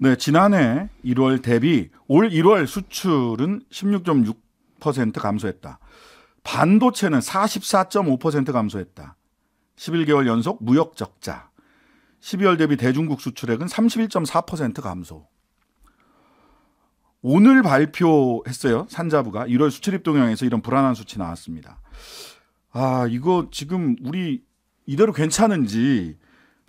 네, 지난해 1월 대비 올 1월 수출은 16.6% 감소했다. 반도체는 44.5% 감소했다. 11개월 연속 무역 적자. 12월 대비 대중국 수출액은 31.4% 감소. 오늘 발표했어요. 산자부가 1월 수출입 동향에서 이런 불안한 수치 나왔습니다. 아, 이거 지금 우리 이대로 괜찮은지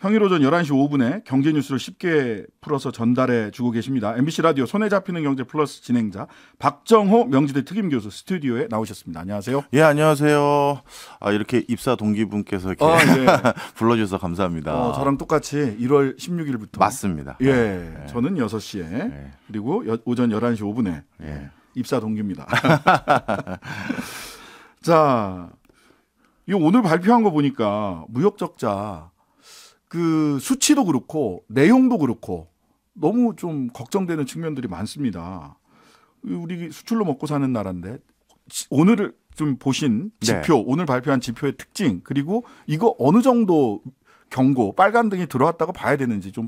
평일 오전 11시 5분에 경제 뉴스를 쉽게 풀어서 전달해 주고 계십니다. MBC 라디오 손에 잡히는 경제 플러스 진행자 박정호 명지대 특임 교수 스튜디오에 나오셨습니다. 안녕하세요. 예, 안녕하세요. 아, 이렇게 입사 동기분께서 이렇게 아, 네. 불러주셔서 감사합니다. 어, 저랑 똑같이 1월 16일부터 맞습니다. 예, 네. 저는 6시에 네. 그리고 여, 오전 11시 5분에 예. 입사 동기입니다. 자, 이 오늘 발표한 거 보니까 무역 적자 그 수치도 그렇고 내용도 그렇고 너무 좀 걱정되는 측면들이 많습니다. 우리 수출로 먹고 사는 나라인데 오늘좀 보신 네. 지표, 네. 오늘 발표한 지표의 특징 그리고 이거 어느 정도 경고 빨간 등이 들어왔다고 봐야 되는지 좀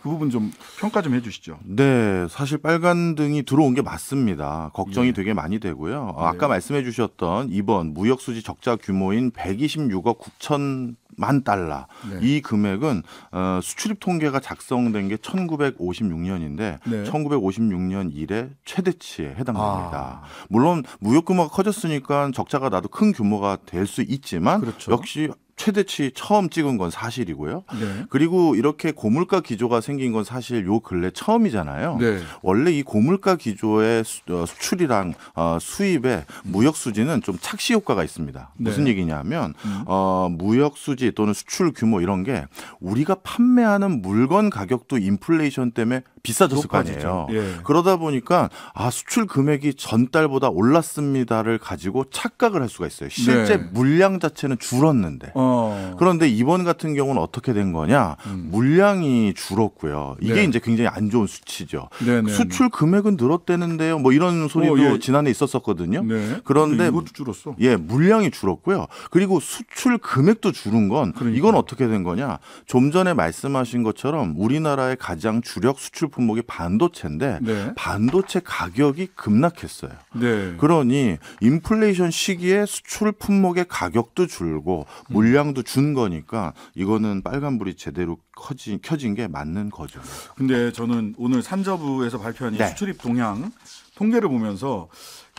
그 부분 좀 평가 좀 해주시죠. 네, 사실 빨간 등이 들어온 게 맞습니다. 걱정이 예. 되게 많이 되고요. 아, 네. 아까 말씀해주셨던 이번 무역 수지 적자 규모인 126억 9천 만 달러. 네. 이 금액은 어, 수출입 통계가 작성된 게 1956년인데 네. 1956년 이래 최대치에 해당됩니다. 아. 물론 무역 규모가 커졌으니까 적자가 나도 큰 규모가 될 수 있지만 그렇죠. 역시 최대치 처음 찍은 건 사실이고요. 네. 그리고 이렇게 고물가 기조가 생긴 건 사실 요 근래 처음이잖아요. 네. 원래 이 고물가 기조의 어, 수출이랑 어, 수입의 무역 수지는 좀 착시 효과가 있습니다. 네. 무슨 얘기냐면 음. 어, 무역 수지 또는 수출 규모 이런 게 우리가 판매하는 물건 가격도 인플레이션 때문에 비싸졌을 높아지죠. 거 아니에요. 예. 그러다 보니까 아 수출 금액이 전달보다 올랐습니다를 가지고 착각을 할 수가 있어요. 실제 네. 물량 자체는 줄었는데 어. 그런데 이번 같은 경우는 어떻게 된 거냐 음. 물량이 줄었고요. 이게 네. 이제 굉장히 안 좋은 수치죠. 네네. 네, 수출 네. 금액은 늘었대는데요. 뭐 이런 소리도 어, 예. 지난해 있었었거든요. 네. 그런데 이것도 줄었어. 예, 물량이 줄었고요. 그리고 수출 금액도 줄은 건 그러니까. 이건 어떻게 된 거냐? 좀 전에 말씀하신 것처럼 우리나라의 가장 주력 수출 품목이 반도체인데 네. 반도체 가격이 급락했어요. 네. 그러니 인플레이션 시기에 수출 품목의 가격도 줄고 음. 물량도 준 거니까 이거는 빨간불이 제대로 커진, 켜진 게 맞는 거죠. 근데 저는 오늘 산저부에서 발표한 네. 수출입 동향 통계를 보면서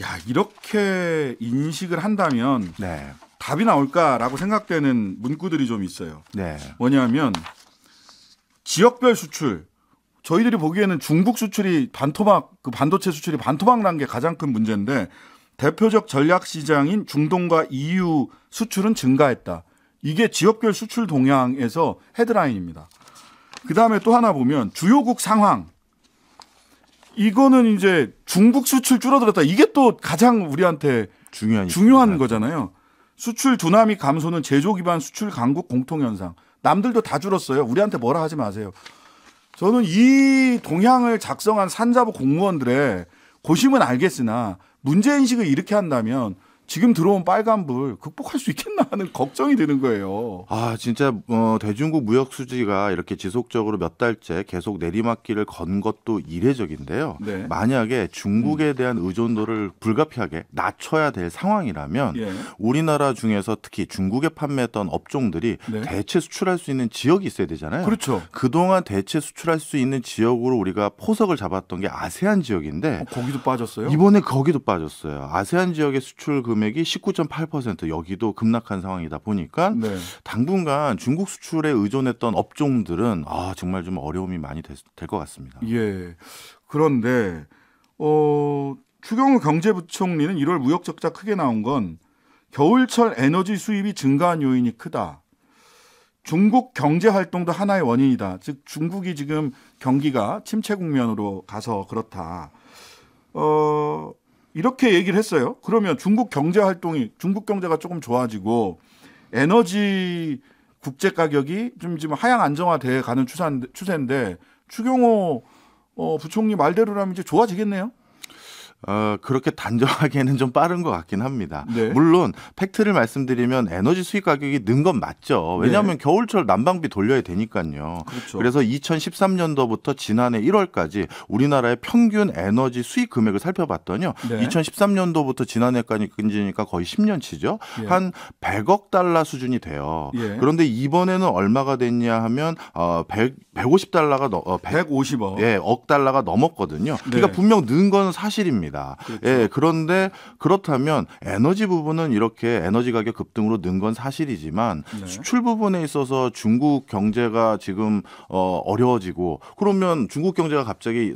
야 이렇게 인식을 한다면 네. 답이 나올까라고 생각되는 문구들이 좀 있어요. 네. 뭐냐면 지역별 수출 저희들이 보기에는 중국 수출이 반토막 그 반도체 수출이 반토막 난 게 가장 큰 문제인데 대표적 전략 시장인 중동과 EU 수출은 증가했다. 이게 지역별 수출 동향에서 헤드라인입니다. 그 다음에 또 하나 보면 주요국 상황. 이거는 이제 중국 수출 줄어들었다. 이게 또 가장 우리한테 중요한, 중요한 거잖아요. 수출 두나미 감소는 제조 기반 수출 강국 공통 현상. 남들도 다 줄었어요. 우리한테 뭐라 하지 마세요. 저는 이 동향을 작성한 산자부 공무원들의 고심은 알겠으나 문제인식을 이렇게 한다면 지금 들어온 빨간불 극복할 수 있겠나 하는 걱정이 드는 거예요. 아 진짜 어, 대중국 무역 수지가 이렇게 지속적으로 몇 달째 계속 내리막길을 건 것도 이례적인데요. 네. 만약에 중국에 음. 대한 의존도를 불가피하게 낮춰야 될 상황이라면 예. 우리나라 중에서 특히 중국에 판매했던 업종들이 네. 대체 수출할 수 있는 지역이 있어야 되잖아요. 그렇죠. 그동안 대체 수출할 수 있는 지역으로 우리가 포석을 잡았던 게 아세안 지역인데 어, 거기도 빠졌어요. 이번에 거기도 빠졌어요. 아세안 지역의 수출 금 금액이 19.8% 여기도 급락한 상황이다 보니까 네. 당분간 중국 수출에 의존했던 업종들은 아 정말 좀 어려움이 많이 될 것 같습니다. 예. 그런데 어 추경호 경제부총리는 1월 무역 적자 크게 나온 건 겨울철 에너지 수입이 증가한 요인이 크다. 중국 경제 활동도 하나의 원인이다. 즉 중국이 지금 경기가 침체 국면으로 가서 그렇다. 어, 이렇게 얘기를 했어요. 그러면 중국 경제 활동이 중국 경제가 조금 좋아지고 에너지 국제 가격이 좀 지금 하향 안정화돼 가는 추세인데 추경호 어, 부총리 말대로라면 이제 좋아지겠네요. 어, 그렇게 단정하기에는 좀 빠른 것 같긴 합니다. 네. 물론 팩트를 말씀드리면 에너지 수익 가격이 는 건 맞죠. 왜냐하면 네. 겨울철 난방비 돌려야 되니까요. 그렇죠. 그래서 2013년도부터 지난해 1월까지 우리나라의 평균 에너지 수익 금액을 살펴봤더니요. 네. 2013년도부터 지난해까지 근지니까 거의 10년치죠. 예. 한 100억 달러 수준이 돼요. 예. 그런데 이번에는 얼마가 됐냐 하면 어, 100, 150달러가 어, 100, 150억. 예, 억 달러가 넘었거든요. 그러니까 네. 분명 는 건 사실입니다. 있니다 그렇죠. 예, 그런데 그렇다면 에너지 부분은 이렇게 에너지 가격 급등으로 는 건 사실이지만 네. 수출 부분에 있어서 중국 경제가 지금 어, 어려워지고 그러면 중국 경제가 갑자기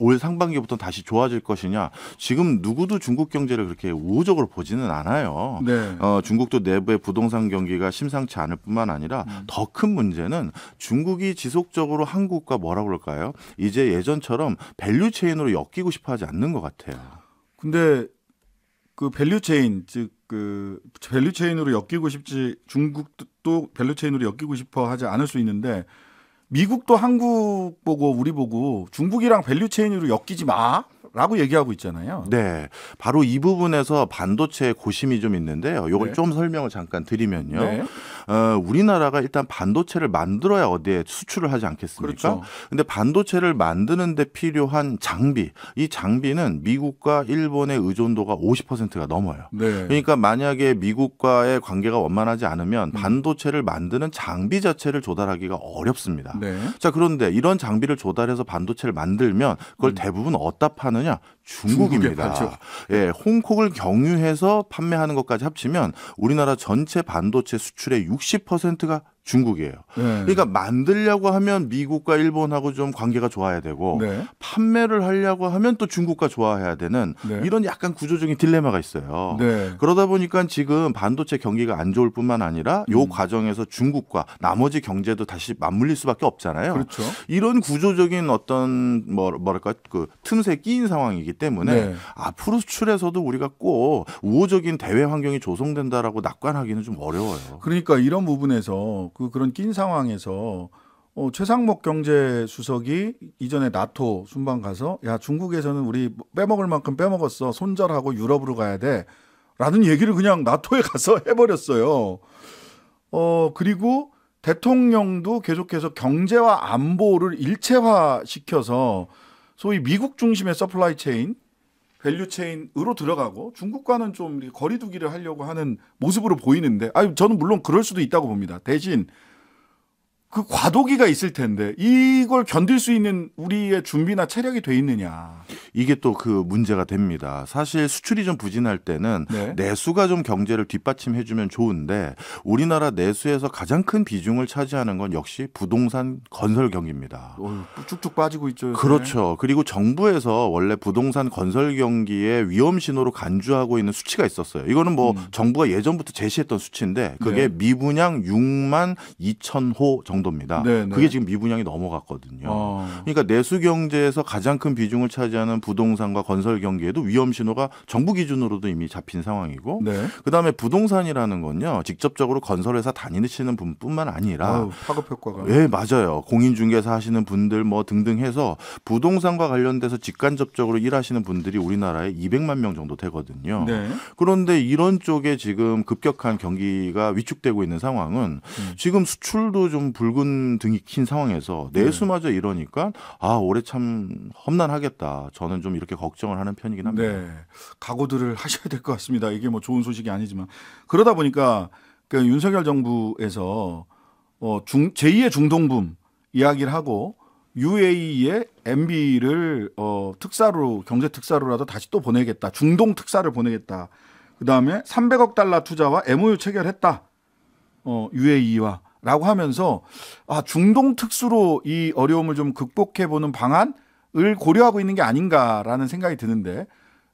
올 상반기부터 다시 좋아질 것이냐 지금 누구도 중국 경제를 그렇게 우호적으로 보지는 않아요. 네. 어, 중국도 내부의 부동산 경기가 심상치 않을 뿐만 아니라 음. 더큰 문제는 중국이 지속적으로 한국과 뭐라 고 그럴까요? 이제 예전처럼 밸류 체인으로 엮이고 싶어 하지 않는 것 같아요. 같아요. 근데 그 밸류 체인 즉 그 밸류 체인으로 엮이고 싶지 중국도 밸류 체인으로 엮이고 싶어 하지 않을 수 있는데 미국도 한국 보고 우리 보고 중국이랑 밸류 체인으로 엮이지 마. 라고 얘기하고 있잖아요. 네. 바로 이 부분에서 반도체의 고심이 좀 있는데요. 요걸 네. 좀 설명을 잠깐 드리면요. 네. 어, 우리나라가 일단 반도체를 만들어야 어디에 수출을 하지 않겠습니까? 그렇 근데 반도체를 만드는데 필요한 장비, 이 장비는 미국과 일본의 의존도가 50%가 넘어요. 네. 그러니까 만약에 미국과의 관계가 원만하지 않으면 음. 반도체를 만드는 장비 자체를 조달하기가 어렵습니다. 네. 자, 그런데 이런 장비를 조달해서 반도체를 만들면 그걸 음. 대부분 어디다 파는 하느냐? 중국입니다. 예, 홍콩을 경유해서 판매하는 것까지 합치면 우리나라 전체 반도체 수출의 60%가 중국이에요. 네. 그러니까 만들려고 하면 미국과 일본하고 좀 관계가 좋아야 되고 네. 판매를 하려고 하면 또 중국과 좋아해야 되는 네. 이런 약간 구조적인 딜레마가 있어요. 네. 그러다 보니까 지금 반도체 경기가 안 좋을 뿐만 아니라 요 음. 과정에서 중국과 나머지 경제도 다시 맞물릴 수밖에 없잖아요. 그렇죠. 이런 구조적인 어떤 뭐, 뭐랄까 그 틈새 끼인 상황이기 때문에 네. 앞으로 수출에서도 우리가 꼭 우호적인 대외 환경이 조성된다라고 낙관하기는 좀 어려워요. 그러니까 이런 부분에서 그 그런 낀 상황에서 어, 최상목 경제 수석이 이전에 나토 순방 가서 야 중국에서는 우리 빼먹을 만큼 빼먹었어 손절하고 유럽으로 가야 돼라는 얘기를 그냥 나토에 가서 해버렸어요. 어 그리고 대통령도 계속해서 경제와 안보를 일체화 시켜서 소위 미국 중심의 서플라이 체인 밸류 체인으로 들어가고 중국과는 좀 거리두기를 하려고 하는 모습으로 보이는데 아 저는 물론 그럴 수도 있다고 봅니다. 대신 그 과도기가 있을 텐데 이걸 견딜 수 있는 우리의 준비나 체력이 돼 있느냐. 이게 또 그 문제가 됩니다. 사실 수출이 좀 부진할 때는 네. 내수가 좀 경제를 뒷받침해 주면 좋은데 우리나라 내수에서 가장 큰 비중을 차지하는 건 역시 부동산 건설 경기입니다. 어휴, 쭉쭉 빠지고 있죠. 요새. 그렇죠. 그리고 정부에서 원래 부동산 건설 경기에 위험 신호로 간주하고 있는 수치가 있었어요. 이거는 뭐 음. 정부가 예전부터 제시했던 수치인데 그게 네. 미분양 6만 2천 호 정도입니다. 네, 네, 그게 지금 미분양이 넘어갔거든요. 아. 그러니까 내수 경제에서 가장 큰 비중을 차지하는 대한 부동산과 건설 경기에도 위험 신호가 정부 기준으로도 이미 잡힌 상황이고 네. 그다음에 부동산이라는 건요 직접적으로 건설회사 다니시는 분뿐만 아니라 파급 효과가 예 맞아요 공인중개사 하시는 분들 뭐 등등 해서 부동산과 관련돼서 직간접적으로 일하시는 분들이 우리나라에 200만 명 정도 되거든요. 네. 그런데 이런 쪽에 지금 급격한 경기가 위축되고 있는 상황은 음. 지금 수출도 좀 붉은 등이 킨 상황에서 네. 내수마저 이러니까 아 올해 참 험난하겠다. 전 저는 좀 이렇게 걱정을 하는 편이긴 합니다. 네. 각오들을 하셔야 될 것 같습니다. 이게 뭐 좋은 소식이 아니지만 그러다 보니까 그 윤석열 정부에서 어, 중, 제2의 중동붐 이야기를 하고 UAE의 MB를 어, 특사로 경제 특사로라도 다시 또 보내겠다. 중동 특사를 보내겠다. 그다음에 300억 달러 투자와 MOU 체결했다. 어, UAE와 라고 하면서 아, 중동 특수로 이 어려움을 좀 극복해 보는 방안 을 고려하고 있는 게 아닌가라는 생각이 드는데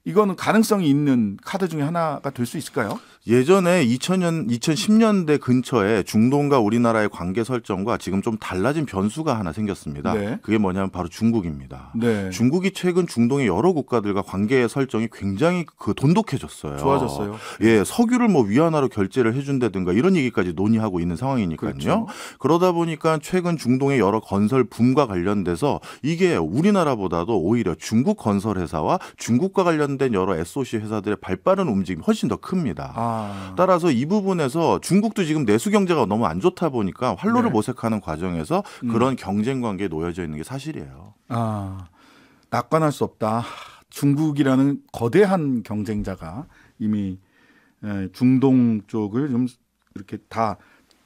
이거는 가능성이 있는 카드 중에 하나가 될 수 있을까요? 예전에 2000년 2010년대 근처에 중동과 우리나라의 관계 설정과 지금 좀 달라진 변수가 하나 생겼습니다. 네. 그게 뭐냐면 바로 중국입니다. 네. 중국이 최근 중동의 여러 국가들과 관계 의 설정이 굉장히 그 돈독해졌어요. 좋아졌어요. 예, 석유를 뭐 위안화로 결제를 해준다든가 이런 얘기까지 논의하고 있는 상황이니까요. 그렇죠. 그러다 보니까 최근 중동의 여러 건설 붐과 관련돼서 이게 우리나라보다도 오히려 중국 건설 회사와 중국과 관련 된 포함된 여러 SOC 회사들의 발빠른 움직임이 훨씬 더 큽니다. 아. 따라서 이 부분에서 중국도 지금 내수 경제가 너무 안 좋다 보니까 활로를 네. 모색하는 과정에서 음. 그런 경쟁 관계에 놓여져 있는 게 사실이에요. 아, 낙관할 수 없다. 중국이라는 거대한 경쟁자가 이미 중동 쪽을 좀 이렇게 다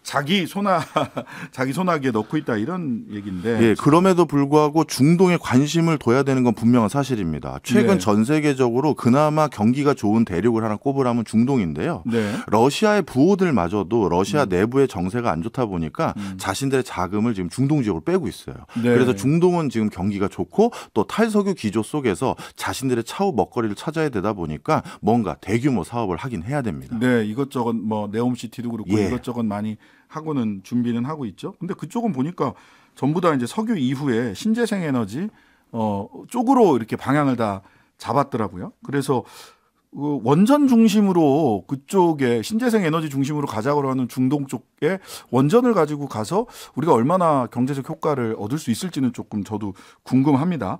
자기 손아 자기 소나기에 넣고 있다 이런 얘기인데. 예, 그럼에도 불구하고 중동에 관심을 둬야 되는 건 분명한 사실입니다. 최근 네. 전 세계적으로 그나마 경기가 좋은 대륙을 하나 꼽으라면 중동인데요. 네. 러시아의 부호들마저도 러시아 음. 내부의 정세가 안 좋다 보니까 음. 자신들의 자금을 지금 중동 지역으로 빼고 있어요. 네. 그래서 중동은 지금 경기가 좋고 또 탈석유 기조 속에서 자신들의 차후 먹거리를 찾아야 되다 보니까 뭔가 대규모 사업을 하긴 해야 됩니다. 네, 이것저것 뭐 네옴시티도 그렇고 예. 이것저것 많이 하고는 준비는 하고 있죠. 근데 그쪽은 보니까 전부 다 이제 석유 이후에 신재생 에너지 어 쪽으로 이렇게 방향을 다 잡았더라고요. 그래서 그 원전 중심으로 그쪽에 신재생 에너지 중심으로 가자고 하는 중동 쪽에 원전을 가지고 가서 우리가 얼마나 경제적 효과를 얻을 수 있을지는 조금 저도 궁금합니다.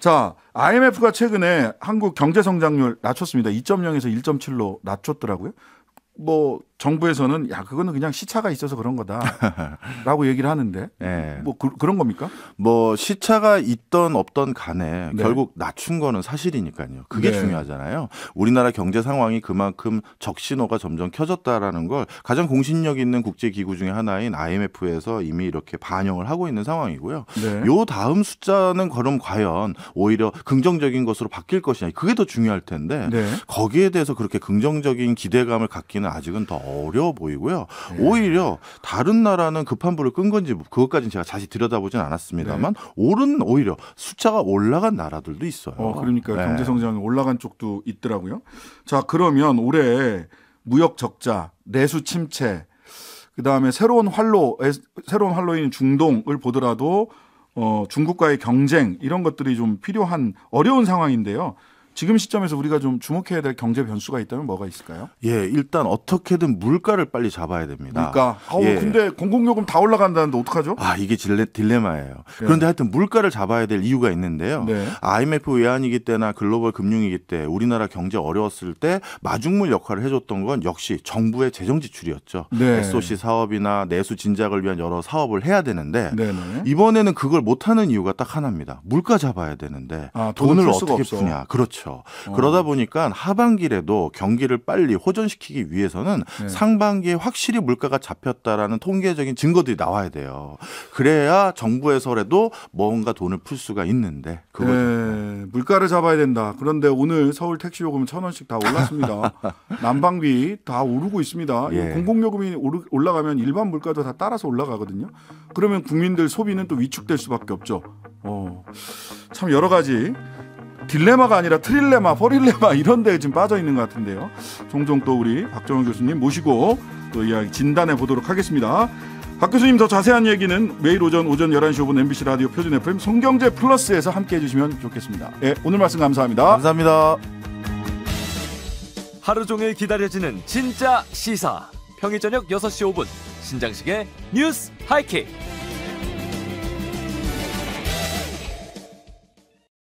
자, IMF가 최근에 한국 경제 성장률 낮췄습니다. 2.0에서 1.7로 낮췄더라고요. 뭐 정부에서는 야 그거는 그냥 시차가 있어서 그런 거다라고 얘기를 하는데 네. 뭐 그, 런 겁니까? 뭐 시차가 있던 없던 간에 네. 결국 낮춘 거는 사실이니까요. 그게 네. 중요하잖아요. 우리나라 경제 상황이 그만큼 적신호가 점점 켜졌다라는 걸 가장 공신력 있는 국제 기구 중의 하나인 IMF에서 이미 이렇게 반영을 하고 있는 상황이고요. 네. 요 다음 숫자는 그럼 과연 오히려 긍정적인 것으로 바뀔 것이냐 그게 더 중요할 텐데 네. 거기에 대해서 그렇게 긍정적인 기대감을 갖기는 우리는 아직은 더 어려워 보이고요. 네. 오히려 다른 나라는 급한 불을 끈 건지 그것까지는 제가 다시 들여다보진 않았습니다만 네. 오른 오히려 숫자가 올라간 나라들도 있어요. 어, 그러니까 네. 경제 성장이 올라간 쪽도 있더라고요. 자, 그러면 올해 무역 적자, 내수 침체, 그다음에 새로운 활로 새로운 활로인 중동을 보더라도 어, 중국과의 경쟁 이런 것들이 좀 필요한 어려운 상황인데요. 지금 시점에서 우리가 좀 주목해야 될 경제 변수가 있다면 뭐가 있을까요? 예, 일단 어떻게든 물가를 빨리 잡아야 됩니다. 물가. 아 예. 근데 공공요금 다 올라간다는데 어떡하죠? 아, 이게 질레, 딜레마예요. 네. 그런데 하여튼 물가를 잡아야 될 이유가 있는데요. 네. IMF 외환위기 때나 글로벌 금융위기 때 우리나라 경제 어려웠을 때 마중물 역할을 해줬던 건 역시 정부의 재정 지출이었죠. 네. SOC 사업이나 내수 진작을 위한 여러 사업을 해야 되는데 네네. 네. 이번에는 그걸 못하는 이유가 딱 하나입니다. 물가 잡아야 되는데 아, 돈을 어떻게 푸냐. 그렇죠. 그렇죠. 어. 그러다 보니까 하반기에도 경기를 빨리 호전시키기 위해서는 네. 상반기에 확실히 물가가 잡혔다라는 통계적인 증거들이 나와야 돼요. 그래야 정부에서라도 뭔가 돈을 풀 수가 있는데 그거 네. 물가를 잡아야 된다. 그런데 오늘 서울 택시 요금 천 원씩 다 올랐습니다. 난방비 다 오르고 있습니다. 예. 공공요금이 올라가면 일반 물가도 다 따라서 올라가거든요. 그러면 국민들 소비는 또 위축될 수밖에 없죠. 어, 참 여러 가지 딜레마가 아니라 트릴레마, 포릴레마 이런 데에 지금 빠져 있는 것 같은데요. 종종 또 우리 박정현 교수님 모시고 또 이야기 진단해 보도록 하겠습니다. 박 교수님 더 자세한 얘기는 매일 오전 오전 11시 5분 MBC 라디오 표준 FM 송경제 플러스에서 함께 해주시면 좋겠습니다. 예, 오늘 말씀 감사합니다. 감사합니다. 하루 종일 기다려지는 진짜 시사. 평일 저녁 6시 5분 신장식의 뉴스 하이킥.